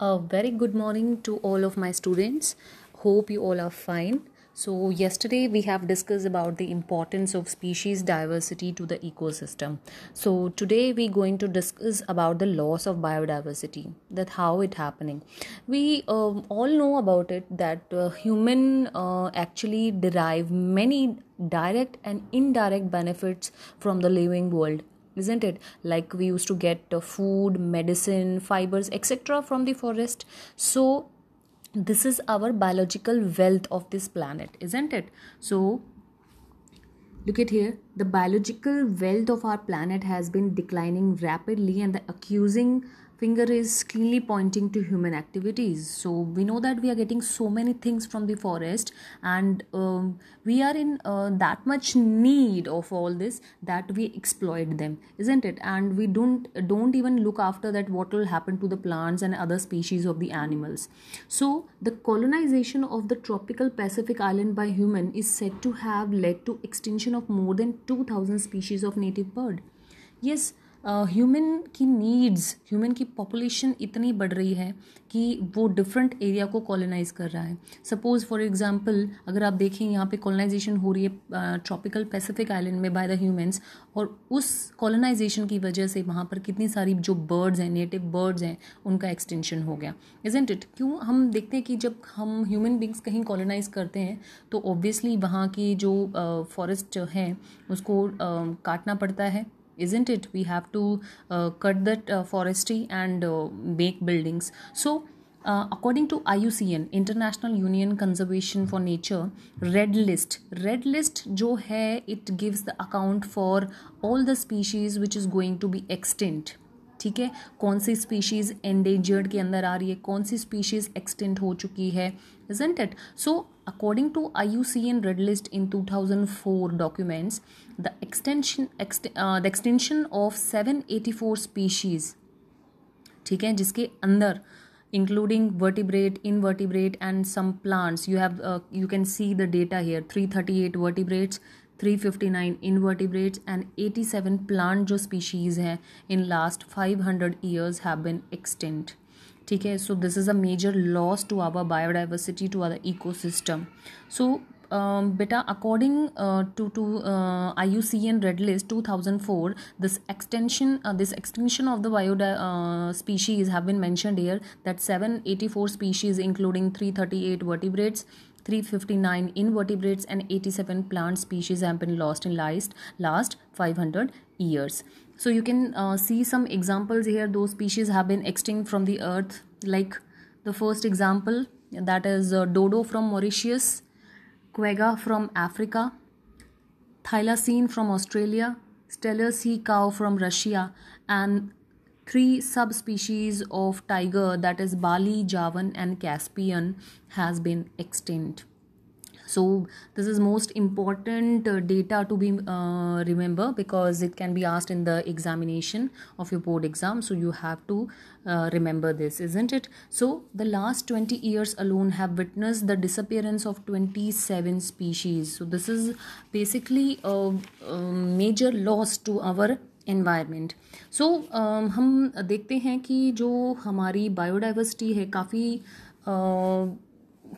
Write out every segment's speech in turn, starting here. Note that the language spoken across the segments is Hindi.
A very good morning to all of my students. Hope you all are fine. So, yesterday we have discussed about the importance of species diversity to the ecosystem. So, today we're going to discuss about the loss of biodiversity, that how it happening. We um, all know about it that uh, human uh, actually derive many direct and indirect benefits from the living world isn't it like we used to get uh, food medicine fibers etc from the forest so this is our biological wealth of this planet isn't it so look at here the biological wealth of our planet has been declining rapidly and the accusing finger is clearly pointing to human activities so we know that we are getting so many things from the forest and um, we are in uh, that much need of all this that we exploit them isn't it and we don't don't even look after that what will happen to the plants and other species of the animals so the colonization of the tropical pacific island by human is said to have led to extinction of more than 2000 species of native bird yes human uh, की नीड्स ह्यूमन की पॉपुलेशन इतनी बढ़ रही है कि वो डिफरेंट एरिया को कॉलोनाइज कर रहा है सपोज़ फॉर एग्जांपल अगर आप देखें यहाँ पे कॉलोनाइजेशन हो रही है ट्रॉपिकल पैसिफिक आइलैंड में बाय द ह्यूमंस और उस कॉलोनाइजेशन की वजह से वहाँ पर कितनी सारी जो बर्ड्स हैं नेटिव बर्ड्स हैं उनका एक्सटेंशन हो गया इजेंट इट क्यों हम देखते हैं कि जब हम ह्यूमन बींग्स कहीं कॉलोनाइज करते हैं तो ऑब्वियसली वहाँ की जो फॉरेस्ट uh, है उसको uh, काटना पड़ता है isn't it we have to uh, cut that uh, forestry and uh, make buildings so uh, according to IUCN International Union Conservation for Nature red list red list jo hai it gives the account for all the species which is going to be extinct ठीक है कौन सी स्पीशीज़ एंडेंजर्ड के अंदर आ रही है कौन सी स्पीशीज़ एक्सटेंट हो चुकी है according I U C N red list in two thousand four documents the extinction the extinction of seven eighty four species ठीक है जिसके अंदर including vertebrate invertebrate and some plants you have you can see the data here three thirty eight vertebrates three nine invertebrates and 87 plant जो स्पीशीज़ हैं in last 500 years have been extinct ठीक है so this is a major loss to our biodiversity to our system so बेटा according to to I U C N red list two thousand four this extinction this extinction of the बायोडा species have been mentioned year that seven eighty four species including three thirty eight vertebrates 359 invertebrates and 87 plant species have been lost in last, last 500 years. So you can uh, see some examples here. Those species have been extinct from the earth like the first example that is uh, dodo from Mauritius, quagga from Africa, thylacine from Australia, stellar sea cow from Russia and three subspecies of tiger that is bali javan and caspian has been extinct so this is most important uh, data to be uh, remember because it can be asked in the examination of your board exam so you have to uh, remember this isn't it so the last 20 years alone have witnessed the disappearance of 27 species so this is basically a, a major loss to our environment so um, हम देखते हैं कि जो हमारी बायोडाइवर्सिटी है काफ़ी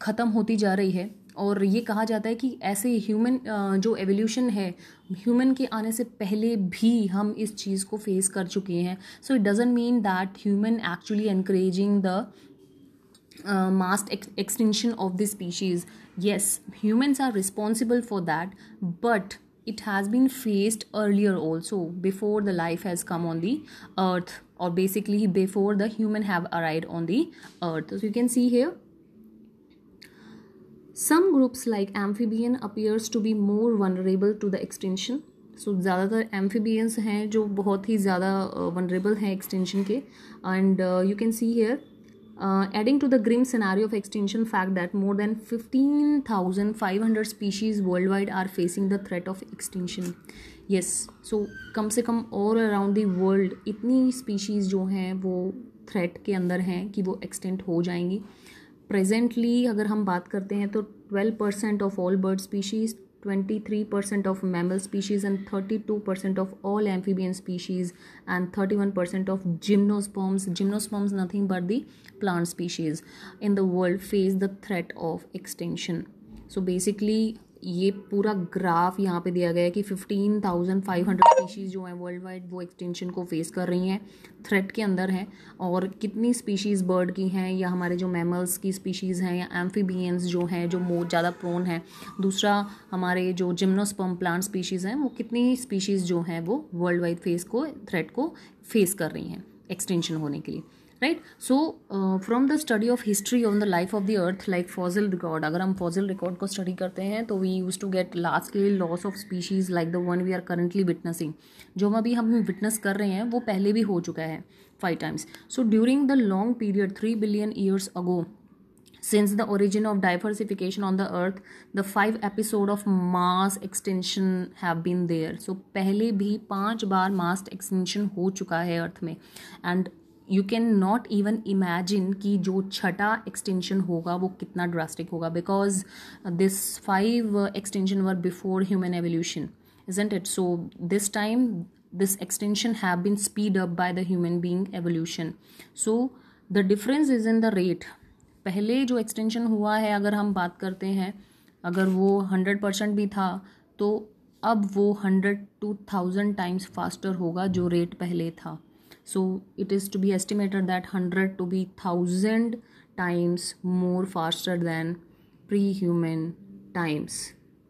ख़त्म होती जा रही है और ये कहा जाता है कि ऐसे ह्यूमन जो एवोल्यूशन है ह्यूमन के आने से पहले भी हम इस चीज़ को फेस कर चुके हैं so it doesn't mean that human actually encouraging the mass extinction of the species yes humans are responsible for that but it has been faced earlier also before the life has come on the earth और basically before the human have arrive on the earth you can see here some groups like amphibian appears to be more vulnerable to the extinction so ज़्यादातर एम्फीबियंस हैं जो बहुत ही ज़्यादा वनरेबल हैं एक्सटेंशन के and you can see here Uh, adding to the grim scenario of extinction fact that more than 15500 species worldwide are facing the threat of extinction yes so kam se kam all around the world itni species jo hain wo threat ke andar hain ki wo extinct ho jayengi presently agar hum baat karte hain to 12% of all bird species 23% of mammal species and 32% of all amphibian species and 31% of gymnosperms gymnosperms nothing but the plant species in the world face the threat of extinction so basically ये पूरा ग्राफ यहाँ पे दिया गया है कि 15,500 स्पीशीज़ जो हैं वर्ल्ड वाइड वो एक्सटेंशन को फेस कर रही हैं थ्रेट के अंदर हैं और कितनी स्पीशीज़ बर्ड की हैं या हमारे जो मैमल्स की स्पीशीज़ हैं या एम्फीबियंस जो हैं जो मोर ज़्यादा प्रोन हैं दूसरा हमारे जो जिम्नोस्पम प्लांट स्पीशीज़ हैं वो कितनी स्पीशीज़ जो हैं वो वर्ल्ड वाइड फेस को थ्रेट को फेस कर रही हैं एक्सटेंशन होने के लिए right so from the study of history on the life of the earth like fossil record अगर हम फॉजिल रिकॉर्ड को स्टडी करते हैं तो we use to get lastly loss of species like the one we are currently witnessing जो हम अभी हम विटनेस कर रहे हैं वो पहले भी हो चुका है five times so during the long period three billion years ago since the origin of diversification on the earth the five episode of mass extinction have been there so पहले भी पांच बार मास एक्सटेंशन हो चुका है अर्थ में and you can not even imagine कि जो छठा एक्सटेंशन होगा वो कितना ड्रास्टिक होगा because this five extinction were before human evolution isn't it so this time this extinction have been speed up by the human being evolution so the difference is in the rate पहले जो एक्सटेंशन हुआ है अगर हम बात करते हैं अगर वो हंड्रेड परसेंट भी था तो अब वो hundred two thousand times faster होगा जो रेट पहले था so it is to be estimated that 100 to be 1000 times more faster than pre-human times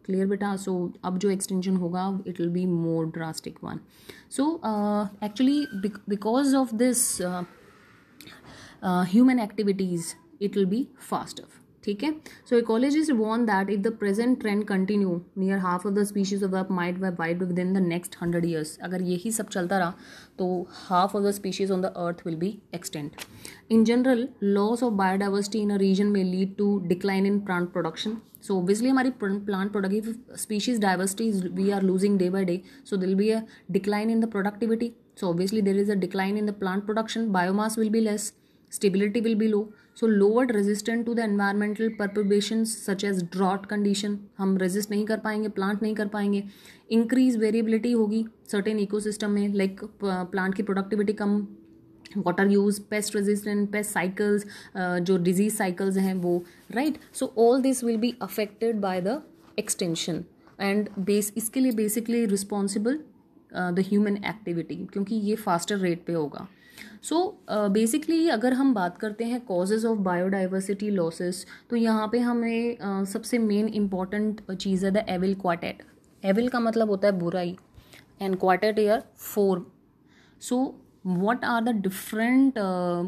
clear beta so ab jo extension hoga it will be more drastic one so uh, actually because of this uh, uh, human activities it will be faster ठीक है so ecologist warn that if the present trend continue near half of the species of world might be wiped within the next hundred years अगर यही सब चलता रहा तो half of the species on the earth will be extinct in general loss of biodiversity in a region में lead to decline in plant production so obviously हमारी plant productive species diversity we are losing day by day so there'll be a decline in the productivity so obviously there is a decline in the plant production biomass will be less stability will be low so lowered resistant to the environmental perturbation such as drought condition हम रेजिस्ट नहीं कर पाएंगे प्लांट नहीं कर पाएंगे इंक्रीज वेरिएबिलिटी होगी सर्टेन इकोसिस्टम में लाइक प्लांट uh, की प्रोडक्टिविटी कम water use pest resistant pest cycles जो डिजीज साइकिल्स हैं वो right so all this will be affected by the extinction and base इसके लिए basically responsible the human activity क्योंकि ये फास्टर रेट पे होगा सो so, बेसिकली uh, अगर हम बात करते हैं कॉजेज़ ऑफ बायोडाइवर्सिटी लॉसेस तो यहाँ पे हमें uh, सबसे मेन इम्पॉर्टेंट चीज़ है द एविल क्वाटेट एविल का मतलब होता है बुराई एंड क्वाटेट year four so what are the different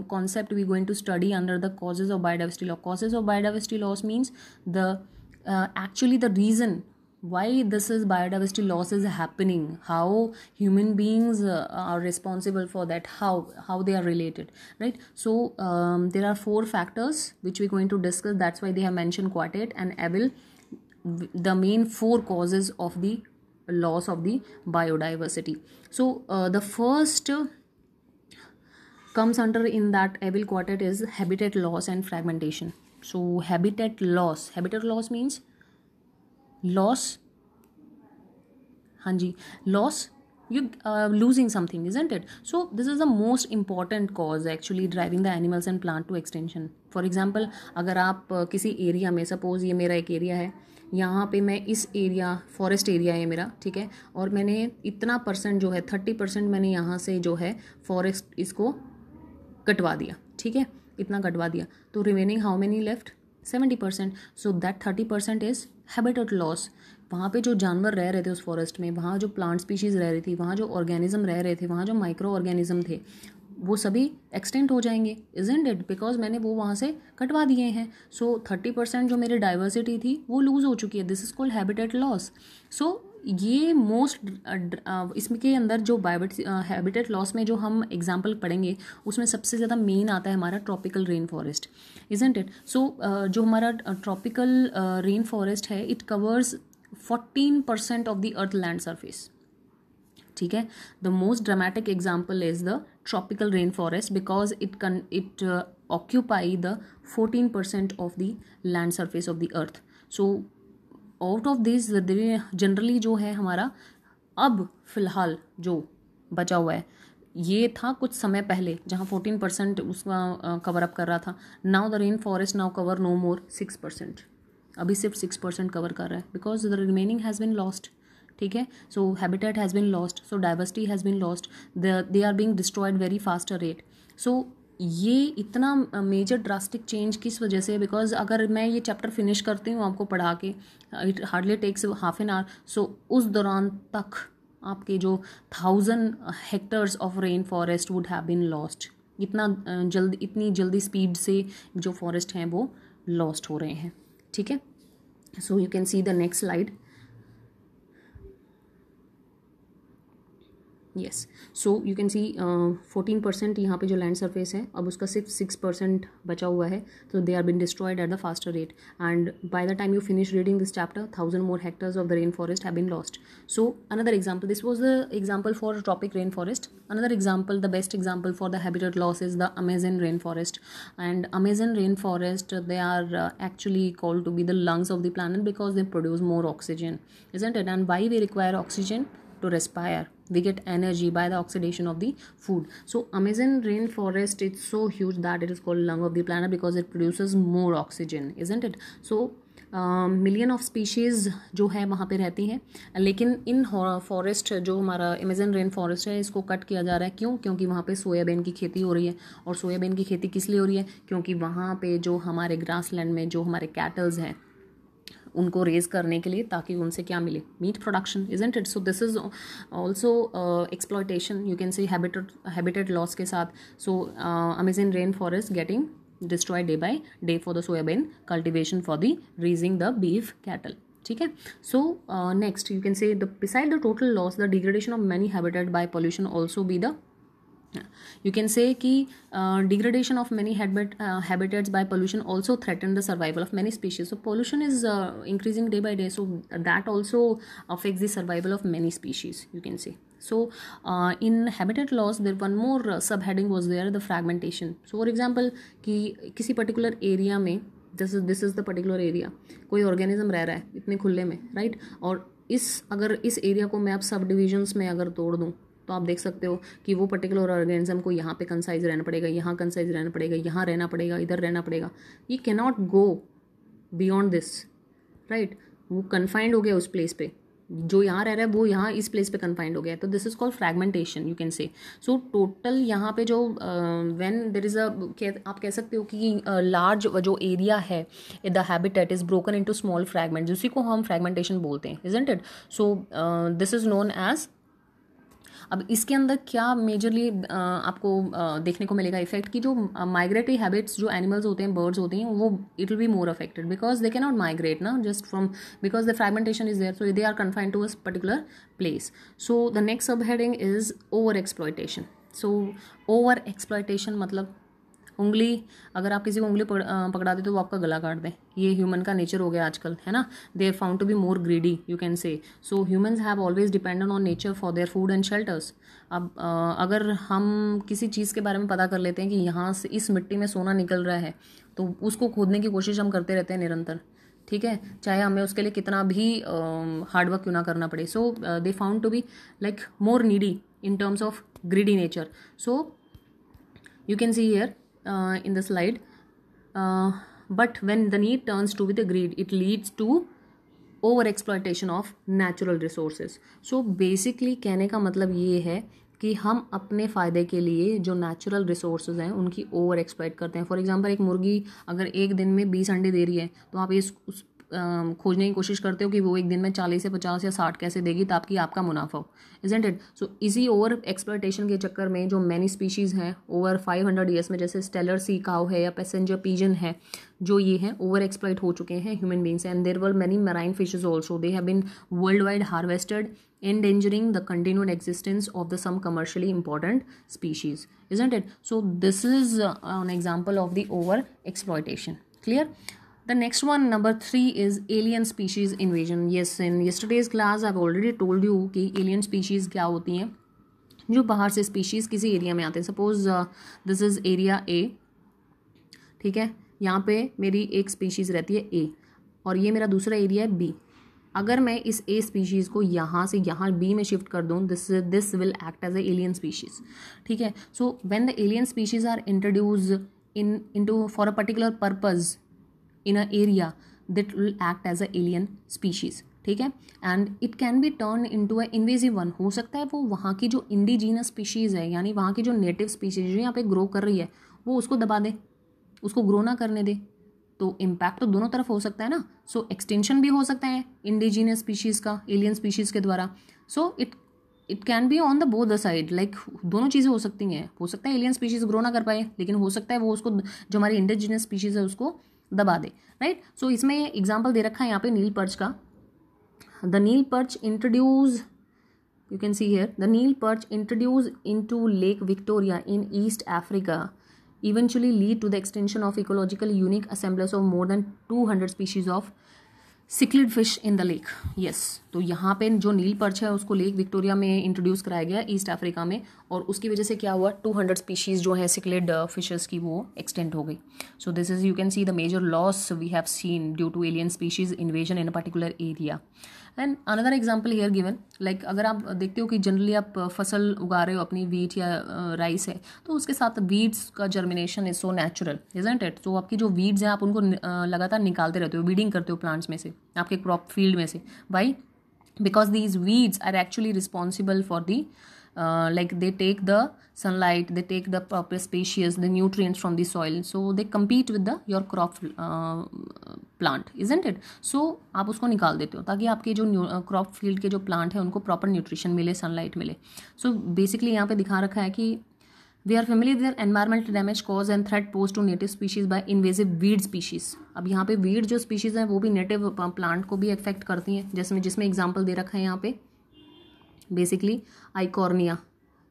concept we going to study under the causes of biodiversity law causes of biodiversity loss means the actually the reason why this is biodiversity loss is happening how human beings uh, are responsible for that how how they are related right so um, there are four factors which we're going to discuss that's why they have mentioned quartet and abel the main four causes of the loss of the biodiversity so uh, the first uh, comes under in that abel quartet is habitat loss and fragmentation so habitat loss habitat loss means loss हाँ जी loss you losing something is it so this is the most important cause actually driving the animals and plant to extinction for example अगर आप uh, किसी एरिया में सपोज ये मेरा एक एरिया है यहाँ पे मैं इस एरिया फॉरेस्ट एरिया है मेरा ठीक है और मैंने इतना परसेंट जो है थर्टी परसेंट मैंने यहाँ से जो है फॉरेस्ट इसको कटवा दिया ठीक है इतना कटवा दिया तो remaining how many left seventy percent so that thirty percent is habitat loss वहाँ पे जो जानवर रह रहे थे उस फॉरेस्ट में वहाँ जो प्लांट स्पीशीज़ रह रही थी वहाँ जो ऑर्गेनिज्म रह रहे थे वहाँ जो माइक्रो ऑर्गेनिज्म थे वो सभी एक्सटेंट हो जाएंगे इज एंड इट बिकॉज मैंने वो वहाँ से कटवा दिए हैं सो थर्टी परसेंट जो मेरी डाइवर्सिटी थी वो लूज़ हो चुकी है this is called habitat loss so ये मोस्ट इसमें के अंदर जो बायोट हैबिटेट लॉस में जो हम एग्जाम्पल पढ़ेंगे उसमें सबसे ज़्यादा मेन आता है हमारा tropical rain forest isn't it so जो हमारा ट्रॉपिकल रेन फॉरेस्ट है it covers fourteen percent of the earth land surface ठीक है the most dramatic example is the tropical rain forest because it can it occupy the fourteen percent of the land surface of the earth so out of this generally जो है हमारा अब फिलहाल जो बचा हुआ है ये था कुछ समय पहले जहाँ फोर्टीन परसेंट उसका कवर uh, अप कर रहा था now the rain forest now cover no more six percent अभी सिर्फ सिक्स परसेंट कवर कर रहा है because the remaining has been lost ठीक है so habitat has been lost so diversity has been lost they are being destroyed very fast rate so ये इतना मेजर ड्रास्टिक चेंज किस वजह से बिकॉज अगर मैं ये चैप्टर फिनिश करती हूँ आपको पढ़ा के it hardly takes half an hour so उस दौरान तक आपके जो thousand hectares of rain forest would have been lost इतना जल्द इतनी जल्दी स्पीड से जो फॉरेस्ट हैं वो लॉस्ट हो रहे हैं ठीक है so you can see the next slide yes so you can see fourteen percent यहाँ पे जो लैंड सरफेस है अब उसका सिर्फ सिक्स परसेंट बचा हुआ है तो they are been destroyed at the faster rate and by the time you finish reading this chapter thousand more hectares of the rain forest have been lost so another example this was the example for topic rain forest another example the best example for the habitat loss is the Amazon rain forest and Amazon rain forest they are actually called to be the lungs of the planet because they produce more oxygen is and and by we require oxygen to respire we get energy by the oxidation of the food so amazon rainforest it's so huge that it is called lung of the planet because it produces more oxygen isn't it so million of species जो है वहाँ पे रहती हैं लेकिन इन फॉरेस्ट जो हमारा अमेजन रेन फॉरेस्ट है इसको कट किया जा रहा है क्यों क्योंकि वहाँ पे सोयाबीन की खेती हो रही है और सोयाबीन की खेती किस लिए हो रही है क्योंकि वहाँ पे जो हमारे ग्रासलैंड में जो हमारे कैटल्स हैं उनको रेज करने के लिए ताकि उनसे क्या मिले meat production is it so this is also exploitation you can see habitat loss के साथ so Amazon rain forest getting destroy day by day for the soybean cultivation for the raising the beef cattle ठीक है so next you can say the beside the total loss the degradation of many habitat by pollution also be the you can say ki uh, degradation of many habit, uh, habitats by pollution also threaten the survival of many species so pollution is uh, increasing day by day so that also affects the survival of many species you can say so in habitat loss there one more subheading was there the fragmentation so for example ki kisi particular area mein this is this is the particular area कोई ऑर्गेनिज्म रह रहा है इतने खुले में राइट right? और इस अगर इस एरिया को मैं आप सब डिविजन्स में अगर तोड़ दूँ तो आप देख सकते हो कि वो पर्टिकुलर ऑर्गेनिज्म को यहाँ पे कंसाइज रहना पड़ेगा यहाँ कंसाइज रहना पड़ेगा यहाँ रहना पड़ेगा इधर रहना पड़ेगा ये cannot go beyond this right वो कन्फाइंड हो गया उस प्लेस पे जो यहाँ रह रहा है वो यहाँ इस प्लेस पे कन्फाइंड हो गया है तो this is called fragmentation you can say so total यहाँ पे जो व्हेन देर इज़ अ आप कह सकते हो कि लार्ज uh, जो एरिया है the habitat is broken into small fragment उसी को हम फ्रैगमेंटेशन बोलते हैं is it so this is known as अब इसके अंदर क्या मेजरली आपको देखने को मिलेगा इफेक्ट कि जो माइग्रेटरी हैबिट्स जो एनिमल्स होते हैं बर्ड्स होते हैं वो it will be more affected because they can not migrate ना just from because the fragmentation is there so they are confined to a particular place so the next sub heading is over exploitation so over exploitation मतलब उंगली अगर आप किसी को उंगली पकड़ा दे तो वो आपका गला काट दें ये ह्यूमन का नेचर हो गया आजकल है ना they are found to be more greedy you can say so humans have always dependent on nature for their food and shelters अब अगर हम किसी चीज़ के बारे में पता कर लेते हैं कि यहाँ से इस मिट्टी में सोना निकल रहा है तो उसको खोदने की कोशिश हम करते रहते हैं निरंतर ठीक है चाहे हमें उसके लिए कितना भी हार्डवर्क क्यों ना करना पड़े so they found to be like more needy in terms of greedy nature so you can see here uh, in the slide uh, but when the need turns to with the greed it leads to over exploitation of natural resources so basically कहने का मतलब ये है कि हम अपने फ़ायदे के लिए जो नेचुरल रिसोर्स हैं उनकी ओवर एक्सप्लाइट करते हैं फॉर एग्जांपल एक मुर्गी अगर एक दिन में बीस अंडे दे रही है तो आप इस उस खोजने की कोशिश करते हो कि वो एक दिन में चालीस से पचास या साठ कैसे देगी ताकि आपका मुनाफा हो इजेंट इट सो इसी ओवर एक्सप्लाइटेशन के चक्कर में जो मैनी स्पीशीज़ हैं ओवर फाइव हंड्रेड ईयर्स में जैसे स्टेलर सी काव है या पैसेंजर पीजन है जो ये हैं ओवर एक्सप्लॉइट हो चुके हैं human beings and there were many marine fishes also they have been worldwide harvested in endangering the continued existence of the some commercially important species isn't it so this is an example of the over exploitation clear the next one number three is alien species invasion yes in yesterday's class i've already told you कि alien species क्या होती हैं जो बाहर से species किसी area में आते हैं suppose this is area A ठीक है यहाँ पे मेरी एक species रहती है ए और ये मेरा दूसरा एरिया है बी अगर मैं इस ए स्पीशीज़ को यहाँ से यहाँ बी में शिफ्ट कर दूँ this this will act as a alien species ठीक है so when the alien species are introduce in into for a particular purpose in a area that will act as a alien species ठीक है and it can be turn into a invasive one हो सकता है वो वहाँ की जो इंडिजीनस स्पीशीज़ है यानी वहाँ की जो नेटिव स्पीशीज जो यहाँ पे ग्रो कर रही है वो उसको दबा दे उसको ग्रो ना करने दे तो इम्पैक्ट तो दोनों तरफ हो सकता है ना सो so, एक्सटेंशन भी हो सकता है इंडिजीनियस स्पीशीज़ का एलियन स्पीशीज़ के द्वारा so it it can be on the both the side like दोनों चीज़ें हो सकती हैं हो सकता है एलियन स्पीशीज़ ग्रो ना कर पाए लेकिन हो सकता है वो उसको जो हमारी इंडिजीनियस स्पीशीज़ है उसको दबा दे राइट सो इसमें एग्जाम्पल दे रखा है यहाँ पे नील पर्च का the Nile perch introduce you can see here the Nile perch introduce into lake Victoria in East Africa eventually lead to the extinction of ecological unique assemblages of more than two hundred species of cichlid fish in the lake yes तो यहाँ पे जो नील पर्च है उसको लेक विक्टोरिया में इंट्रोड्यूस कराया गया ईस्ट अफ्रीका में और उसकी वजह से क्या हुआ 200 स्पीशीज जो है सिक्लिड फिशेस uh, की वो एक्सटेंड हो गई so this is you can see the major loss we have seen due to alien species invasion in a particular area and another example here given like अगर आप देखते हो कि जनरली आप uh, फसल उगा रहे हो अपनी वीट या राइस uh, है तो उसके साथ वीड्स का germination is so natural isn't it तो आपकी जो वीड्स हैं आप उनको uh, लगातार निकालते रहते हो वीडिंग करते हो प्लांट्स में से आपके क्रॉप फील्ड में से by because these weeds are actually responsible for the like uh, like they take the sunlight they take the uh, proper species the nutrients from the soil so they compete with the your crop uh, plant isn't it आप उसको निकाल देते हो ताकि आपके जो क्रॉप फील्ड uh, के जो प्लांट हैं उनको प्रॉपर न्यूट्रिशन मिले सनलाइट मिले सो बेसिकली यहाँ पे दिखा रखा है कि they are family their environmental damage cause and threat pose to native species by invasive weed species अब यहाँ पे वीड जो स्पीशीज़ हैं वो भी नेटिव प्लांट को भी अफेक्ट करती हैं जैसे जिसमें एग्जाम्पल दे रखा है यहाँ पे basically Eichhornia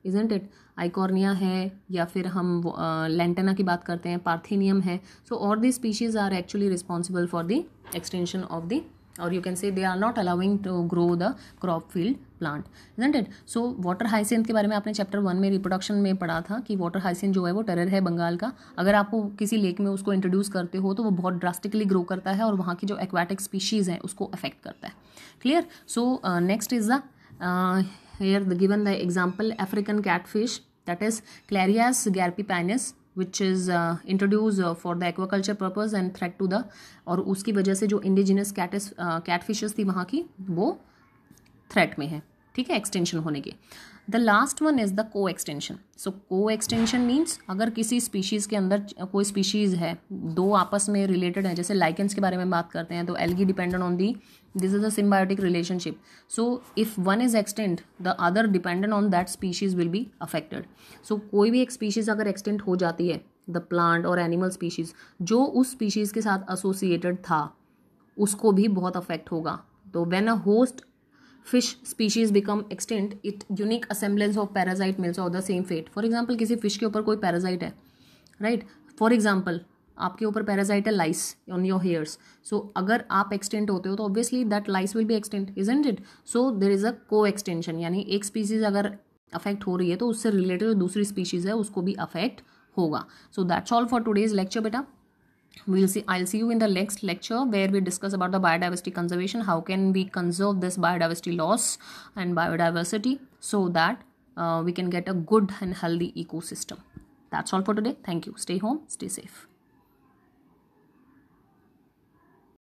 isn't it Eichhornia है या फिर हम लेंटेना की बात करते हैं पार्थेनियम है सो और the species are actually responsible for the extinction of the और you can say they are not allowing to grow the crop field plant isn't it so water hyacinth के बारे में आपने चैप्टर वन में रिप्रोडक्शन में पढ़ा था कि वाटर हाइसेंथ जो है वो टेरर है बंगाल का अगर आप किसी लेक में उसको इंट्रोड्यूस करते हो तो वो बहुत ड्रास्टिकली ग्रो करता है और वहाँ की जो एक्वाटिक स्पीशीज़ हैं उसको अफेक्ट करता है clear so next is the uh, here the, given the example african catfish that is clarias garpipanis which is uh, introduced uh, for the aquaculture purpose and threat to the और उसकी वजह से जो इंडिजिनस uh, catfishes थी वहाँ की वो threat में है ठीक है एक्सटेंशन होने के the last one is the co extinction so co extinction means अगर किसी स्पीशीज़ के अंदर कोई स्पीशीज़ है दो आपस में रिलेटेड है जैसे लाइकेंस के बारे में बात करते हैं तो algae dependent on the this is a symbiotic relationship so if one is extinct the other dependent on that species will be affected so कोई भी एक स्पीशीज़ अगर एक्सटेंट हो जाती है द प्लांट और एनिमल स्पीशीज़ जो उस स्पीशीज़ के साथ एसोसिएटेड था उसको भी बहुत अफेक्ट होगा तो when a host fish species become extinct it unique assemblage of parasite meets of the same fate for example किसी फिश के ऊपर कोई पैराजाइट है राइट फॉर एग्जाम्पल आपके ऊपर पैरासाइट है lice on your hairs so अगर आप एक्सटेंट होते हो तो ऑब्वियसली दैट लाइस विल भी extinct is it so there is a co extinction यानी एक स्पीसीज अगर अफेक्ट हो रही है तो उससे रिलेटेड दूसरी स्पीशीज़ है उसको भी अफेक्ट होगा so that's all for today's lecture बेटा we'll see i'll see you in the next lecture where we discuss about the biodiversity conservation how can we conserve this biodiversity loss and biodiversity so that uh, we can get a good and healthy ecosystem that's all for today thank you stay home stay safe